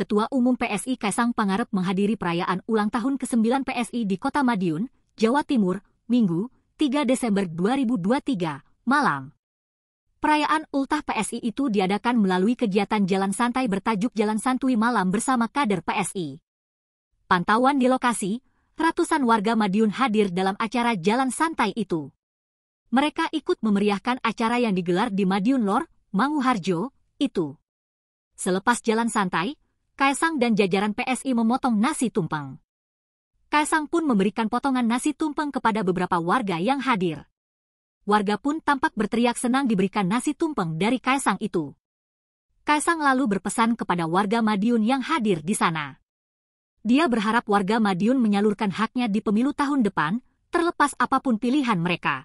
Ketua Umum PSI Kaisang Pangarep menghadiri perayaan ulang tahun ke-9 PSI di Kota Madiun, Jawa Timur, Minggu, 3 Desember 2023, malam. Perayaan ultah PSI itu diadakan melalui kegiatan jalan santai bertajuk Jalan Santui Malam bersama kader PSI. Pantauan di lokasi, ratusan warga Madiun hadir dalam acara jalan santai itu. Mereka ikut memeriahkan acara yang digelar di Madiun Lor, Manguharjo, itu. Selepas jalan santai, Kaisang dan jajaran PSI memotong nasi tumpeng. Kaisang pun memberikan potongan nasi tumpeng kepada beberapa warga yang hadir. Warga pun tampak berteriak senang diberikan nasi tumpeng dari Kaisang itu. Kaisang lalu berpesan kepada warga Madiun yang hadir di sana. Dia berharap warga Madiun menyalurkan haknya di pemilu tahun depan, terlepas apapun pilihan mereka.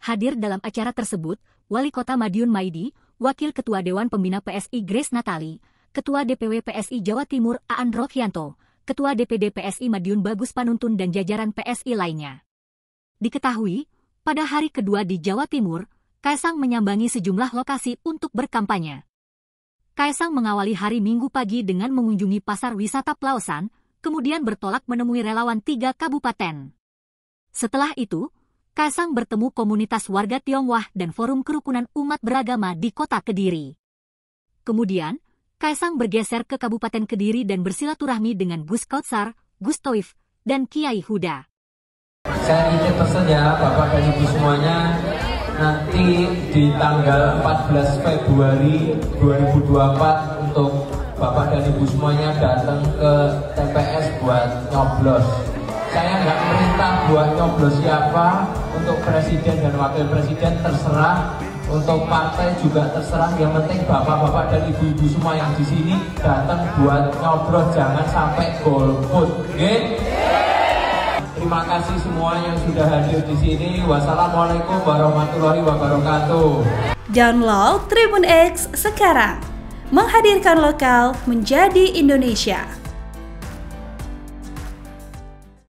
Hadir dalam acara tersebut, Wali Kota Madiun Maidi, Wakil Ketua Dewan Pembina PSI Grace Natali, Ketua DPW PSI Jawa Timur Aan Rohyanto, Ketua DPD PSI Madiun Bagus Panuntun dan jajaran PSI lainnya. Diketahui, pada hari kedua di Jawa Timur, Kaisang menyambangi sejumlah lokasi untuk berkampanye. Kaisang mengawali hari Minggu pagi dengan mengunjungi pasar wisata Pelausan, kemudian bertolak menemui relawan tiga kabupaten. Setelah itu, Kaisang bertemu komunitas warga Tionghoa dan Forum Kerukunan Umat Beragama di kota Kediri. Kemudian, Kaisang bergeser ke Kabupaten Kediri dan bersilaturahmi dengan Gus Kautsar, Gus Toif, dan Kiai Huda. Saya ingin pesan ya Bapak dan Ibu semuanya, nanti di tanggal 14 Februari 2024 untuk Bapak dan Ibu semuanya datang ke TPS buat nyoblos. Saya nggak perintah buat nyoblos siapa, untuk presiden dan wakil presiden terserah untuk partai juga terserah yang penting bapak-bapak dan ibu-ibu semua yang di sini datang buat ngobrol jangan sampai golput terima kasih semua yang sudah hadir di sini wassalamualaikum warahmatullahi wabarakatuh download Tribun X sekarang menghadirkan lokal menjadi Indonesia